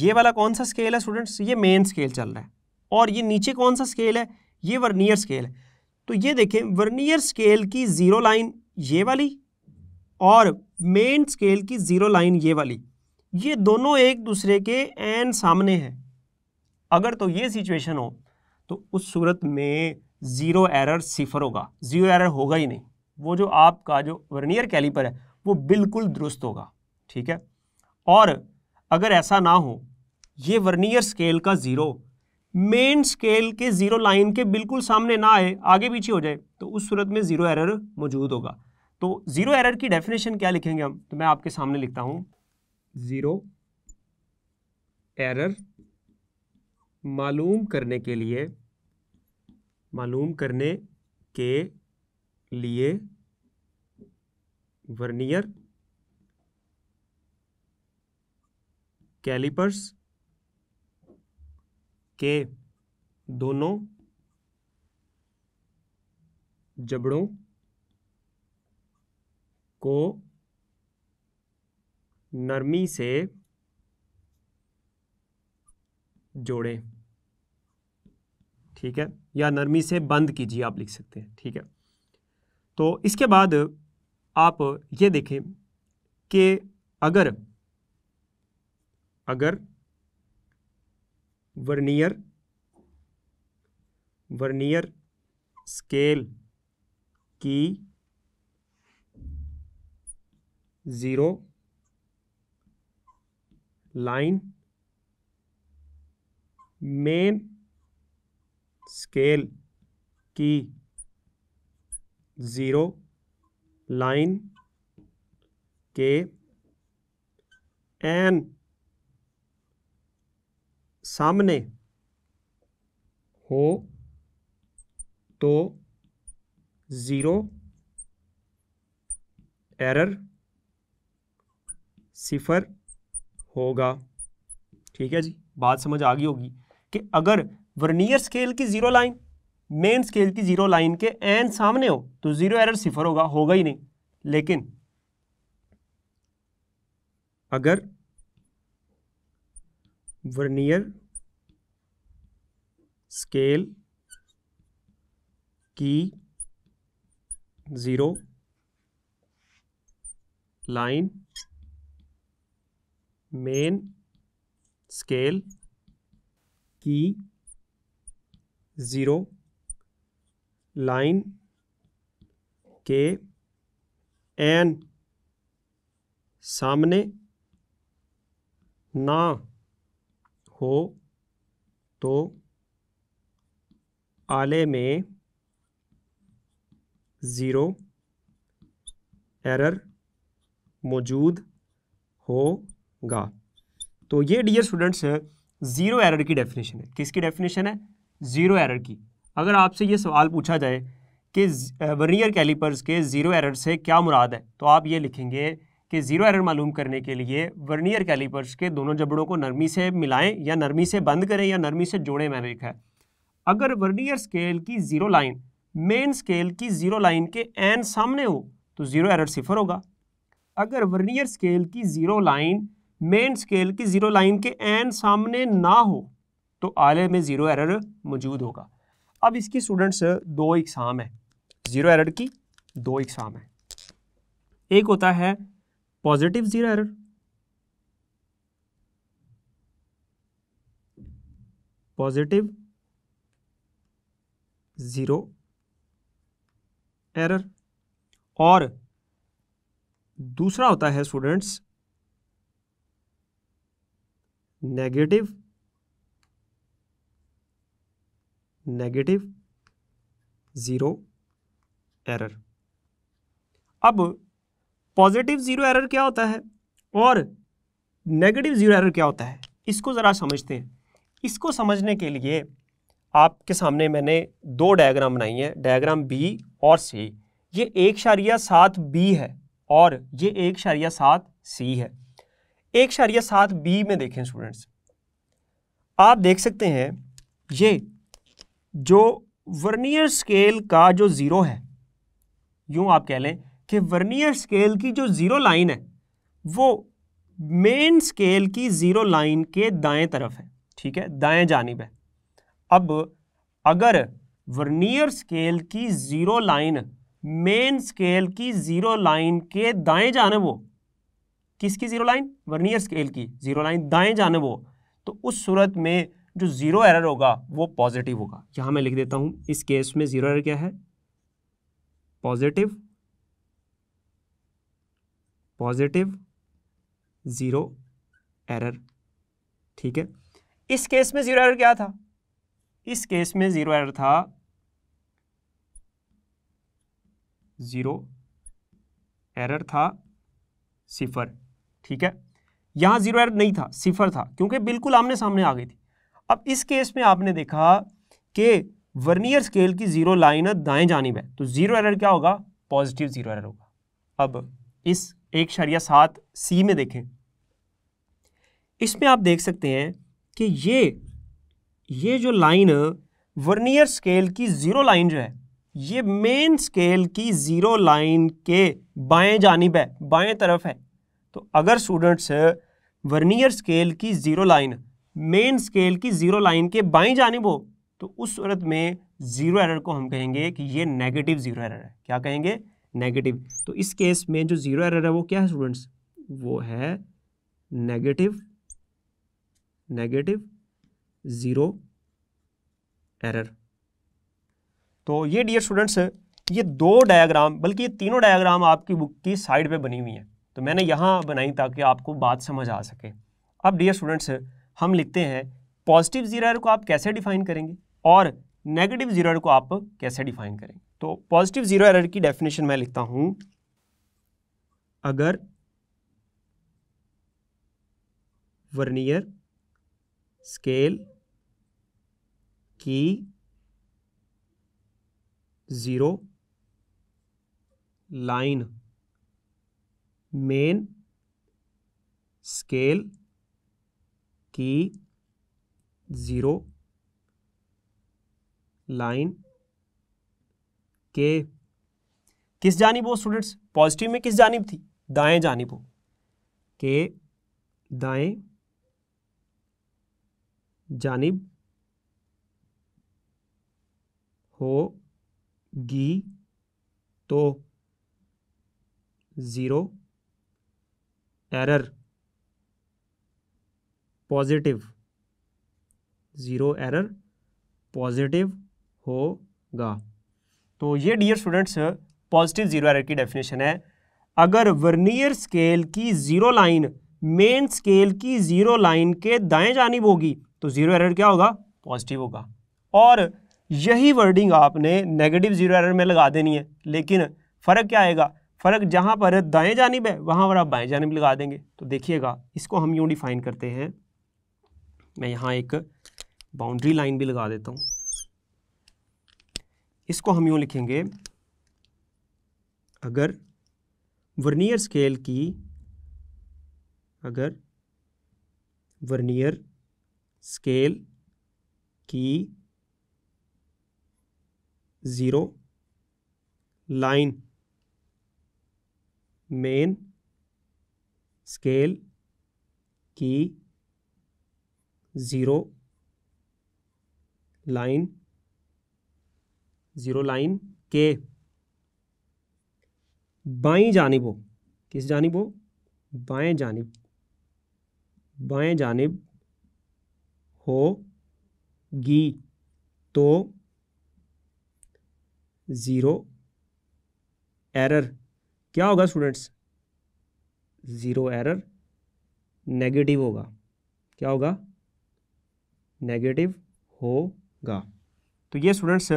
ये वाला कौन सा स्केल है स्टूडेंट्स ये मेन स्केल चल रहा है और ये नीचे कौन सा स्केल है ये वर्नियर स्केल है तो ये देखें वर्नियर स्केल की ज़ीरो लाइन ये वाली और मेन स्केल की ज़ीरो लाइन ये वाली ये दोनों एक दूसरे के एन सामने हैं अगर तो ये सिचुएशन हो तो उस सूरत में ज़ीरो एरर सिफर होगा ज़ीरो एरर होगा ही नहीं वो जो आपका जो वर्नियर कैलिपर है वो बिल्कुल दुरुस्त होगा ठीक है और अगर ऐसा ना हो ये वर्नियर स्केल का ज़ीरो मेन स्केल के ज़ीरो लाइन के बिल्कुल सामने ना आए आगे पीछे हो जाए तो उस सूरत में ज़ीरो एरर मौजूद होगा तो ज़ीरो एरर की डेफिनेशन क्या लिखेंगे हम तो मैं आपके सामने लिखता हूं ज़ीरो एरर मालूम करने के लिए मालूम करने के लिए वर्नियर कैलिपर्स के दोनों जबड़ों को नरमी से जोड़ें ठीक है या नरमी से बंद कीजिए आप लिख सकते हैं ठीक है तो इसके बाद आप ये देखें कि अगर अगर वर्नियर वर्नियर स्केल की ज़ीरो लाइन मेन स्केल की ज़ीरो लाइन के एन सामने हो तो ज़ीरो एरर सिफर होगा ठीक है जी बात समझ आ गई होगी कि अगर वर्नियर स्केल की ज़ीरो लाइन मेन स्केल की ज़ीरो लाइन के एन सामने हो तो ज़ीरो एरर सिफर होगा होगा ही नहीं लेकिन अगर वर्नियर स्केल की ज़ीरो लाइन मेन स्केल की ज़ीरो लाइन के एन सामने ना हो तो आले में ज़ीरो एरर मौजूद होगा तो ये डियर स्टूडेंट्स ज़ीरो एरर की डेफिनेशन है किसकी डेफिनेशन है ज़ीरो एरर की अगर आपसे ये सवाल पूछा जाए कि वर्नियर कैलिपर्स के ज़ीरो एरर से क्या मुराद है तो आप ये लिखेंगे कि ज़ीरो एरर मालूम करने के लिए वर्नियर कैलिपर्स के दोनों जबड़ों को नरमी से मिलाएं या नरमी से बंद करें या नरमी से जोड़ें मैंने लिखा है अगर वर्नियर स्केल की ज़ीरो लाइन मेन स्केल की ज़ीरो लाइन के एन सामने हो तो ज़ीरो एरर सिफर होगा अगर वर्नियर स्केल की ज़ीरो लाइन मेन स्केल की ज़ीरो लाइन के एन सामने ना हो तो आले में ज़ीरो एरर मौजूद होगा अब इसकी स्टूडेंट्स दो इकसाम है ज़ीरो एरर की दो इकसाम है एक होता है positive zero error positive zero error और दूसरा होता है students negative negative zero error अब पॉजिटिव ज़ीरो एरर क्या होता है और नेगेटिव ज़ीरो एरर क्या होता है इसको ज़रा समझते हैं इसको समझने के लिए आपके सामने मैंने दो डायग्राम बनाई हैं डायग्राम बी और सी ये एक शारिया सात बी है और ये एक शारिया सात सी है एक शारिया सात बी में देखें स्टूडेंट्स आप देख सकते हैं ये जो वर्नियर स्केल का जो ज़ीरो है यूँ आप कह लें कि वर्नियर स्केल की जो ज़ीरो लाइन है वो मेन स्केल की ज़ीरो लाइन के दाएं तरफ है ठीक है दाएं जानब है अब अगर वर्नियर स्केल की ज़ीरो लाइन मेन स्केल की ज़ीरो लाइन के दाएं जानब हो किसकी ज़ीरो लाइन वर्नियर स्केल की ज़ीरो लाइन दाएं जानब हो तो उस सूरत में जो ज़ीरो एरर होगा वो पॉजिटिव होगा यहाँ मैं लिख देता हूँ इस केस में ज़ीरो एरर क्या है पॉजिटिव पॉजिटिव ज़ीरो एरर ठीक है इस केस में ज़ीरो एरर क्या था इस केस में ज़ीरो एरर था ज़ीरो एरर था सिफर ठीक है यहां ज़ीरो एरर नहीं था सिफर था क्योंकि बिल्कुल आमने सामने आ गई थी अब इस केस में आपने देखा कि वर्नियर स्केल की ज़ीरो लाइन दाएं जानी है तो ज़ीरो एरर क्या होगा पॉजिटिव ज़ीरो एरर होगा अब इस एक शरिया सात सी में देखें इसमें आप देख सकते हैं कि ये ये जो लाइन वर्नियर स्केल की ज़ीरो लाइन जो है ये मेन स्केल की ज़ीरो लाइन के बाएं जानब है बाएं तरफ है तो अगर स्टूडेंट्स वर्नियर स्केल की ज़ीरो लाइन मेन स्केल की ज़ीरो लाइन के बाएं जानब हो तो उस सूरत में ज़ीरो एरर को हम कहेंगे कि ये नेगेटिव ज़ीरो एरर है क्या कहेंगे नेगेटिव तो इस केस में जो ज़ीरो एरर है वो क्या है स्टूडेंट्स वो है नेगेटिव नेगेटिव ज़ीरो एरर तो ये डियर स्टूडेंट्स ये दो डायग्राम बल्कि ये तीनों डायग्राम आपकी बुक की साइड पे बनी हुई हैं तो मैंने यहाँ बनाई ताकि आपको बात समझ आ सके अब डियर स्टूडेंट्स हम लिखते हैं पॉजिटिव ज़ीरो एरर को आप कैसे डिफाइन करेंगे और नेगेटिव ज़ीरो एरर को आप कैसे डिफाइन करेंगे तो पॉजिटिव ज़ीरो एरर की डेफिनेशन मैं लिखता हूं अगर वर्नियर स्केल की ज़ीरो लाइन मेन स्केल की ज़ीरो लाइन के किस जानब हो स्टूडेंट्स पॉजिटिव में किस जानब थी दाएं जानब हो के दाएं जानब होगी तो zero error positive zero error positive होगा तो ये dear students positive zero error की डेफिनेशन है अगर वर्नियर स्केल की ज़ीरो लाइन मेन स्केल की ज़ीरो लाइन के दाएं जानब होगी तो ज़ीरो एरर क्या होगा पॉजिटिव होगा और यही वर्डिंग आपने नेगेटिव ज़ीरो एरर में लगा देनी है लेकिन फ़र्क क्या आएगा फ़र्क जहाँ पर दाएं जानब है वहाँ पर आप बाएं जानब लगा देंगे तो देखिएगा इसको हम यूँ डिफ़ाइन करते हैं मैं यहाँ एक बाउंड्री लाइन भी लगा देता हूँ इसको हम यूँ लिखेंगे अगर वर्नियर स्केल की अगर वर्नियर स्केल की ज़ीरो लाइन मेन स्केल की ज़ीरो लाइन ज़ीरो लाइन के बाई जानब किस जानब हो बाएँ जानब बाएं जानब होगी तो ज़ीरो एरर क्या होगा स्टूडेंट्स ज़ीरो एरर नेगेटिव होगा क्या होगा नेगेटिव होगा तो ये स्टूडेंट्स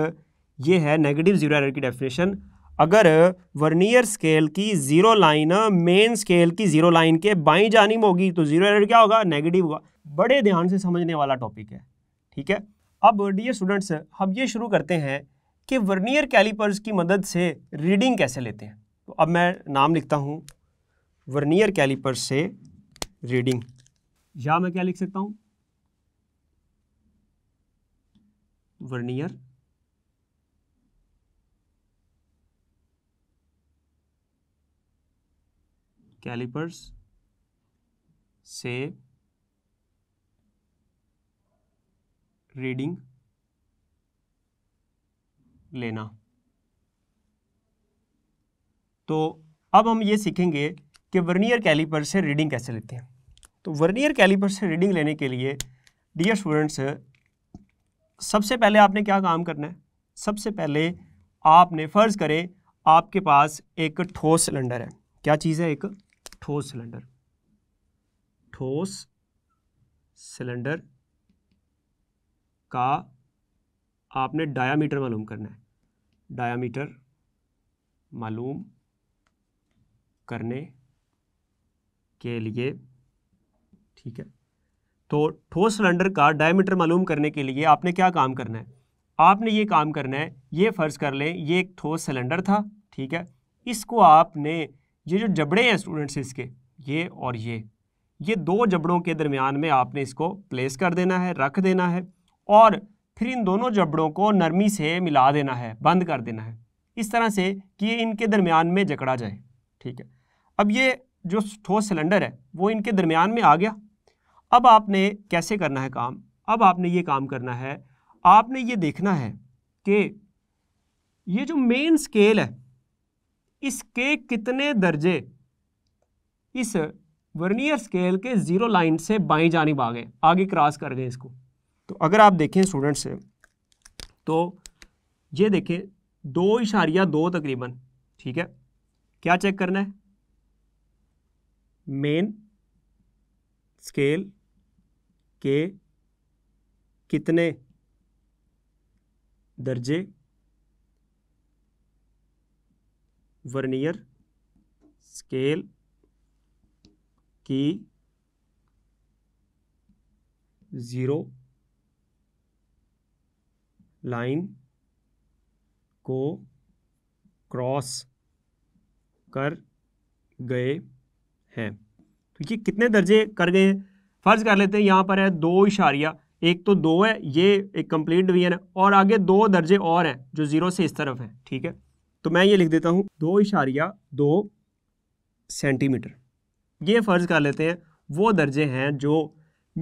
ये है नेगेटिव जीरो एरर की डेफिनेशन अगर वर्नियर स्केल की जीरो लाइन मेन स्केल की जीरो लाइन के बाई में होगी तो जीरो एरर क्या होगा नेगेटिव होगा बड़े ध्यान से समझने वाला टॉपिक है ठीक है अब डी स्टूडेंट्स हम ये शुरू करते हैं कि वर्नियर कैलिपर्स की मदद से रीडिंग कैसे लेते हैं तो अब मैं नाम लिखता हूँ वर्नियर कैलिपर्स से रीडिंग या मैं क्या लिख सकता हूँ वर्नियर कैलिपर्स से रीडिंग लेना तो अब हम ये सीखेंगे कि वर्नियर कैलिपर से रीडिंग कैसे लेते हैं तो वर्नियर कैलिपर से रीडिंग लेने के लिए डियर स्टूडेंट्स सबसे पहले आपने क्या काम करना है सबसे पहले आपने फ़र्ज़ करें आपके पास एक ठोस सिलेंडर है क्या चीज़ है एक ठोस सिलेंडर ठोस सिलेंडर का आपने डायामीटर मालूम करना है डायामीटर मालूम करने के लिए ठीक है तो ठोस सिलेंडर का डायामीटर मालूम करने के लिए आपने क्या काम करना है आपने ये काम करना है ये फ़र्ज़ कर लें ये एक ठोस सिलेंडर था ठीक है इसको आपने ये जो जबड़े हैं स्टूडेंट्स इसके ये और ये ये दो जबड़ों के दरमियान में आपने इसको प्लेस कर देना है रख देना है और फिर इन दोनों जबड़ों को नरमी से मिला देना है बंद कर देना है इस तरह से कि ये इनके दरमियान में जकड़ा जाए ठीक है अब ये जो ठोस सिलेंडर है वो इनके दरमियान में आ गया अब आपने कैसे करना है काम अब आपने ये काम करना है आपने ये देखना है कि ये जो मेन स्केल है इसके कितने दर्जे इस वर्नियर स्केल के ज़ीरो लाइन से बाई जानी आ गए आगे क्रॉस कर गए इसको तो अगर आप देखें स्टूडेंट से तो ये देखें दो इशारिया दो तकरीबन ठीक है क्या चेक करना है मेन स्केल के कितने दर्जे वर्नियर स्केल की ज़ीरो लाइन को क्रॉस कर गए हैं तो ये कितने दर्जे कर गए हैं फ़र्ज़ कर लेते हैं यहाँ पर है दो इशारिया एक तो दो है ये एक कंप्लीट डिवीजन है और आगे दो दर्जे और हैं जो ज़ीरो से इस तरफ है ठीक है तो मैं ये लिख देता हूँ दो इशारिया दो सेंटीमीटर ये फ़र्ज़ कर लेते हैं वो दर्जे हैं जो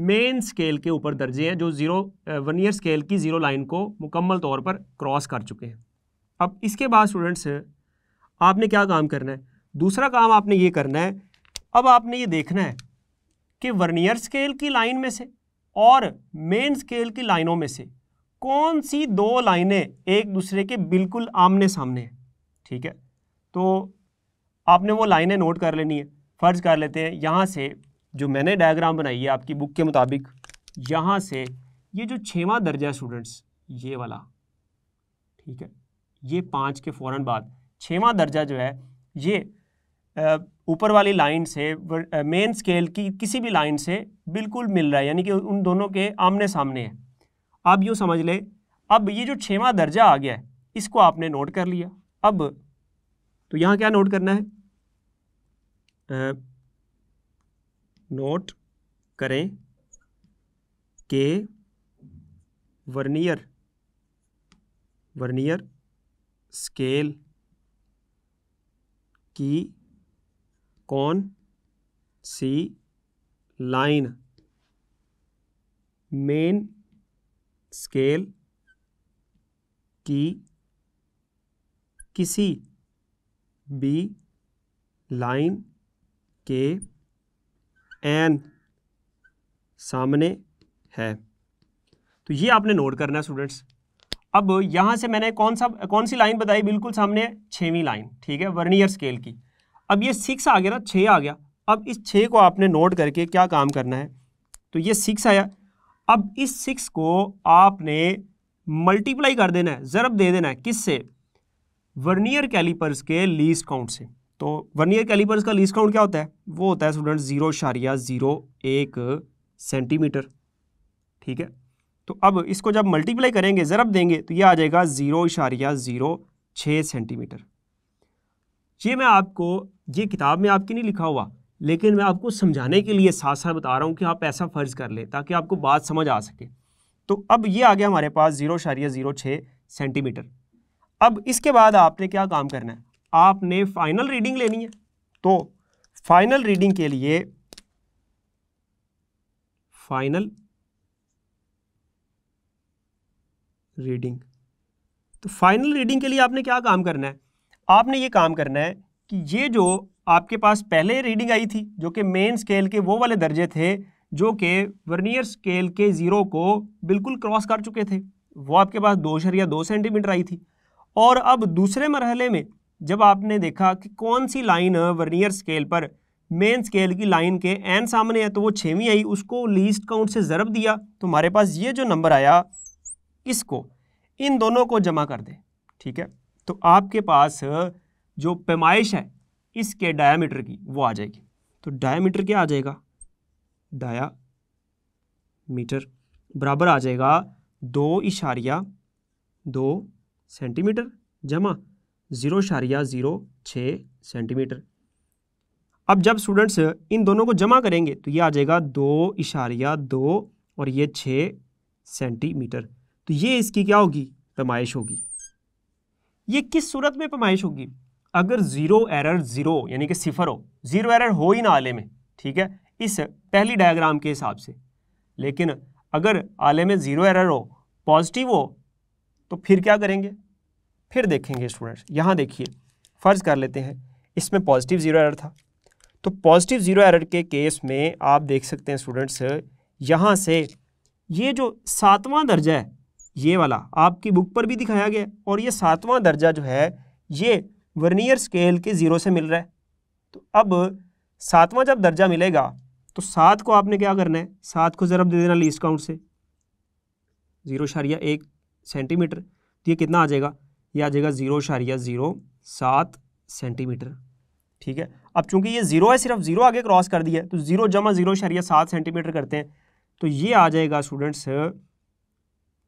मेन स्केल के ऊपर दर्जे हैं जो ज़ीरो वन ईयर स्केल की ज़ीरो लाइन को मुकम्मल तौर पर क्रॉस कर चुके हैं अब इसके बाद स्टूडेंट्स आपने क्या काम करना है दूसरा काम आपने ये करना है अब आपने ये देखना है कि वर्नियर स्केल की लाइन में से और मेन स्केल की लाइनों में से कौन सी दो लाइनें एक दूसरे के बिल्कुल आमने सामने हैं ठीक है तो आपने वो लाइनें नोट कर लेनी है फ़र्ज़ कर लेते हैं यहाँ से जो मैंने डायग्राम बनाई है आपकी बुक के मुताबिक यहाँ से ये जो छवा दर्जा है स्टूडेंट्स ये वाला ठीक है ये पाँच के फ़ौर बाद छवा दर्जा जो है ये ऊपर वाली लाइन से मेन स्केल की किसी भी लाइन से बिल्कुल मिल रहा है यानी कि उन दोनों के आमने सामने है आप यूँ समझ ले अब ये जो छवा दर्जा आ गया है इसको आपने नोट कर लिया अब तो यहां क्या नोट करना है नोट करें के वर्नियर वर्नियर स्केल की कौन सी लाइन मेन स्केल की किसी बी लाइन के एन सामने है तो ये आपने नोट करना है स्टूडेंट्स अब यहां से मैंने कौन सा कौन सी लाइन बताई बिल्कुल सामने छवीं लाइन ठीक है वर्नियर स्केल की अब ये सिक्स आ गया ना छ आ गया अब इस छ को आपने नोट करके क्या काम करना है तो ये सिक्स आया अब इस सिक्स को आपने मल्टीप्लाई कर देना है ज़रब दे देना है किससे वर्नियर कैलीपर्स के लीज काउंट से तो वर्नियर कैलीपर्स का लीज काउंट क्या होता है वो होता है स्टूडेंट जीरो शारिया जीरो एक सेंटीमीटर ठीक है तो अब इसको जब मल्टीप्लाई करेंगे ज़रब देंगे तो ये आ जाएगा ज़ीरो इशारिया ज़ीरो छः सेंटीमीटर ये मैं आपको ये किताब में आपकी नहीं लिखा हुआ लेकिन मैं आपको समझाने के लिए साथ साथ बता रहा हूँ कि आप ऐसा फ़र्ज़ कर लें ताकि आपको बात समझ आ सके तो अब ये आ गया हमारे पास ज़ीरो शारिया ज़ीरो छः सेंटीमीटर अब इसके बाद आपने क्या काम करना है आपने फाइनल रीडिंग लेनी है तो फाइनल रीडिंग के लिए फाइनल रीडिंग तो फाइनल रीडिंग के लिए आपने क्या काम करना है आपने ये काम करना है कि ये जो आपके पास पहले रीडिंग आई थी जो कि मेन स्केल के वो वाले दर्जे थे जो कि वर्नियर स्केल के ज़ीरो को बिल्कुल क्रॉस कर चुके थे वो आपके पास दो शरिया दो सेंटीमीटर आई थी और अब दूसरे मरहले में जब आपने देखा कि कौन सी लाइन वर्नियर स्केल पर मेन स्केल की लाइन के एन सामने है तो वो छवीं आई उसको लीस्ट काउंट से ज़रब दिया तो हमारे पास ये जो नंबर आया इसको इन दोनों को जमा कर दें ठीक है तो आपके पास जो पैमाइश है इसके डायामीटर की वो आ जाएगी तो डायामीटर क्या आ जाएगा डाया मीटर बराबर आ जाएगा दो इशारिया दो सेंटीमीटर जमा ज़ीरो शारिया ज़ीरो छः सेंटीमीटर अब जब स्टूडेंट्स इन दोनों को जमा करेंगे तो ये आ जाएगा दो इशारिया दो और ये छः सेंटीमीटर तो ये इसकी क्या होगी पैमाइश होगी ये किस सूरत में पैमाइश होगी अगर ज़ीरो एरर ज़ीरो यानी कि सिफर हो ज़ीरो एरर हो ही ना आले में ठीक है इस पहली डायग्राम के हिसाब से लेकिन अगर आले में ज़ीरो एरर हो पॉजिटिव हो तो फिर क्या करेंगे फिर देखेंगे स्टूडेंट्स यहाँ देखिए फ़र्ज़ कर लेते हैं इसमें पॉजिटिव ज़ीरो एरर था तो पॉजिटिव ज़ीरो एरर के केस में आप देख सकते हैं स्टूडेंट्स यहाँ से ये जो सातवां दर्जा है ये वाला आपकी बुक पर भी दिखाया गया और ये सातवां दर्जा जो है ये वर्नियर स्केल के ज़ीरो से मिल रहा है तो अब सातवां जब दर्जा मिलेगा तो सात को आपने क्या करना है सात को ज़रब दे देना लीस्ट काउंट से ज़ीरो शारिया एक सेंटीमीटर तो ये कितना आ जाएगा ये आ जाएगा ज़ीरो शारिया ज़ीरो सात सेंटीमीटर ठीक है अब चूंकि ये ज़ीरो है सिर्फ ज़ीरो आगे क्रॉस कर दिया है तो ज़ीरो जमा ज़ीरो शारिया सात सेंटीमीटर करते हैं तो ये आ जाएगा स्टूडेंट्स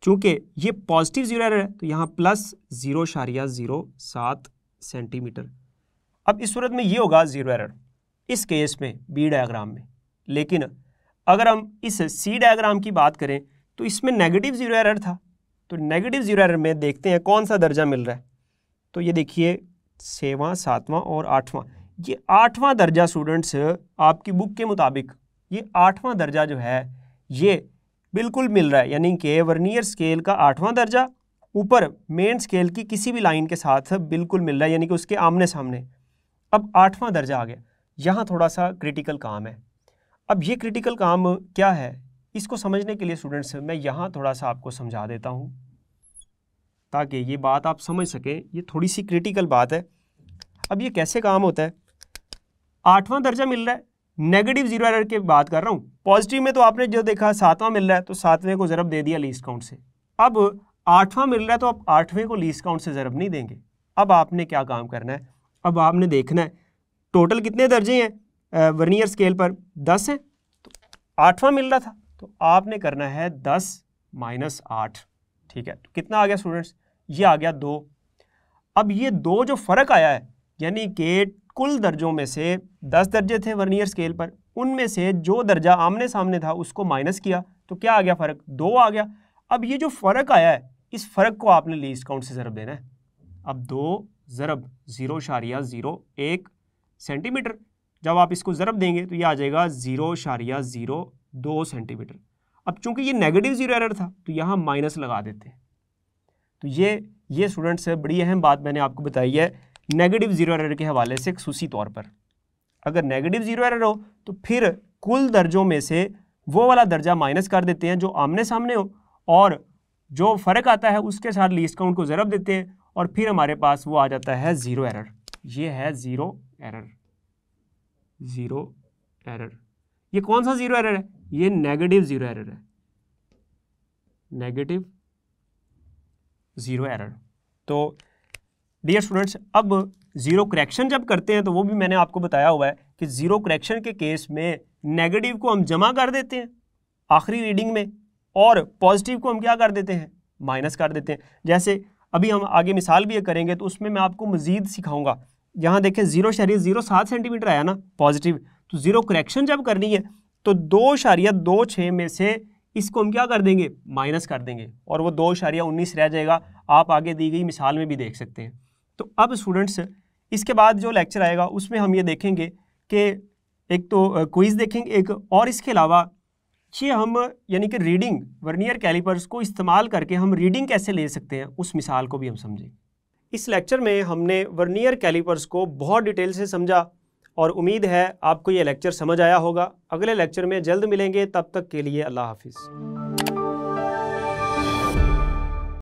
चूंकि ये पॉजिटिव ज़ीरो है तो यहाँ प्लस ज़ीरो शारिया ज़ीरो सात सेंटीमीटर अब इस सूरत में ये होगा ज़ीरो एरर इस केस में बी डायग्राम में लेकिन अगर हम इस सी डायग्राम की बात करें तो इसमें नेगेटिव ज़ीरो एरर था तो नेगेटिव जीरो एरर में देखते हैं कौन सा दर्जा मिल रहा है तो ये देखिए छवा सातवां और आठवां ये आठवां दर्जा स्टूडेंट्स आपकी बुक के मुताबिक ये आठवां दर्जा जो है ये बिल्कुल मिल रहा है यानी कि वर्नियर स्केल का आठवां दर्जा ऊपर मेन स्केल की किसी भी लाइन के साथ बिल्कुल मिल रहा है यानी कि उसके आमने सामने अब आठवां दर्जा आ गया यहाँ थोड़ा सा क्रिटिकल काम है अब ये क्रिटिकल काम क्या है इसको समझने के लिए स्टूडेंट्स मैं यहाँ थोड़ा सा आपको समझा देता हूँ ताकि ये बात आप समझ सकें ये थोड़ी सी क्रिटिकल बात है अब ये कैसे काम होता है आठवां दर्जा मिल रहा है नेगेटिव जीरो एरर के बात कर रहा हूँ पॉजिटिव में तो आपने जो देखा सातवां मिल रहा है तो सातवें को ज़रब दे दिया लीस काउंट से अब आठवां मिल रहा है तो आप आठवें को लीस काउंट से ज़रब नहीं देंगे अब आपने क्या काम करना है अब आपने देखना है टोटल कितने दर्जे हैं वर्नियर स्केल पर दस हैं तो आठवां मिल रहा था तो आपने करना है दस माइनस आठ ठीक है तो कितना आ गया स्टूडेंट्स ये आ गया दो अब ये दो जो फ़र्क आया है यानी कि कुल दर्जों में से दस दर्जे थे वर्नियर स्केल पर उनमें से जो दर्जा आमने सामने था उसको माइनस किया तो क्या आ गया फ़र्क दो आ गया अब ये जो फ़र्क आया है इस फ़र्क को आपने लीस्ट काउंट से ज़रब देना है अब दो ज़रब ज़ीरो शारिया ज़ीरो एक सेंटीमीटर जब आप इसको ज़रब देंगे तो ये आ जाएगा ज़ीरो शारिया ज़ीरो दो सेंटीमीटर अब चूंकि ये नेगेटिव जीरो एरर था तो यहाँ माइनस लगा देते हैं तो ये ये स्टूडेंट्स है बड़ी अहम बात मैंने आपको बताई है नेगेटिव जीरो एरर के हवाले से खूसी तौर पर अगर नेगेटिव जीरो एरर हो तो फिर कुल दर्जों में से वो वाला दर्जा माइनस कर देते हैं जो आमने सामने हो और जो फ़र्क आता है उसके साथ लीस्ट काउंट को ज़रब देते हैं और फिर हमारे पास वो आ जाता है ज़ीरो एरर ये है ज़ीरो एरर ज़ीरो एरर ये कौन सा ज़ीरो एरर है ये नेगेटिव ज़ीरो एरर है नेगेटिव ज़ीरो एरर तो डियर स्टूडेंट्स अब ज़ीरो करेक्शन जब करते हैं तो वो भी मैंने आपको बताया हुआ है कि ज़ीरो करेक्शन के केस में नेगेटिव को हम जमा कर देते हैं आखिरी रीडिंग में और पॉजिटिव को हम क्या कर देते हैं माइनस कर देते हैं जैसे अभी हम आगे मिसाल भी करेंगे तो उसमें मैं आपको मज़ीद सिखाऊंगा यहाँ देखें ज़ीरो शरीर ज़ीरो सात सेंटीमीटर आया ना पॉजिटिव तो ज़ीरो करेक्शन जब करनी है तो दो शारिया दो छः में से इसको हम क्या कर देंगे माइनस कर देंगे और वो दो शारिया उन्नीस रह जाएगा आप आगे दी गई मिसाल में भी देख सकते हैं तो अब स्टूडेंट्स इसके बाद जो लेक्चर आएगा उसमें हम ये देखेंगे कि एक तो क्विज़ देखेंगे एक और इसके अलावा ये हम यानी कि रीडिंग वर्नियर कैलिपर्स को इस्तेमाल करके हम रीडिंग कैसे ले सकते हैं उस मिसाल को भी हम समझेंगे इस लेक्चर में हमने वर्नियर कैलिपर्स को बहुत डिटेल से समझा और उम्मीद है आपको ये लेक्चर समझ आया होगा अगले लेक्चर में जल्द मिलेंगे तब तक के लिए अल्लाह हाफिज़